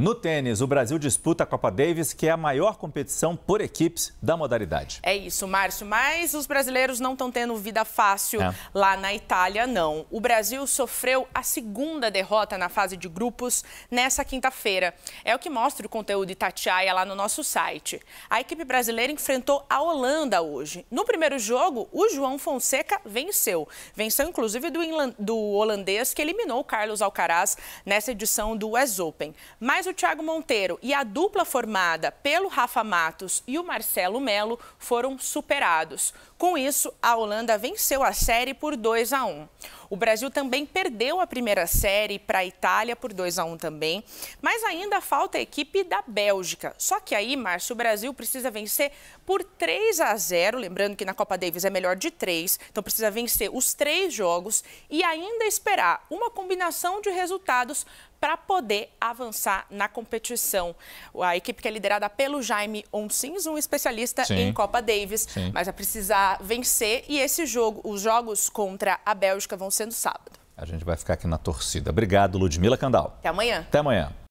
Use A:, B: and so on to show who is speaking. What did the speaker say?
A: No tênis, o Brasil disputa a Copa Davis, que é a maior competição por equipes da modalidade. É isso, Márcio. Mas os brasileiros não estão tendo vida fácil é. lá na Itália, não. O Brasil sofreu a segunda derrota na fase de grupos nessa quinta-feira. É o que mostra o conteúdo Tatiaia lá no nosso site. A equipe brasileira enfrentou a Holanda hoje. No primeiro jogo, o João Fonseca venceu. Venceu, inclusive, do, do holandês que eliminou o Carlos Alcaraz nessa edição do US Open. Mas o Thiago Monteiro e a dupla formada pelo Rafa Matos e o Marcelo Melo foram superados. Com isso, a Holanda venceu a série por 2 a 1. O Brasil também perdeu a primeira série para a Itália por 2 a 1 também, mas ainda falta a equipe da Bélgica. Só que aí, Márcio, o Brasil precisa vencer por 3 a 0, lembrando que na Copa Davis é melhor de 3, então precisa vencer os três jogos e ainda esperar uma combinação de resultados para poder avançar na competição. A equipe que é liderada pelo Jaime Onsins, um especialista Sim. em Copa Davis, Sim. mas vai precisar vencer e esse jogo, os jogos contra a Bélgica vão ser no sábado. A gente vai ficar aqui na torcida. Obrigado, Ludmila Candal. Até amanhã. Até amanhã.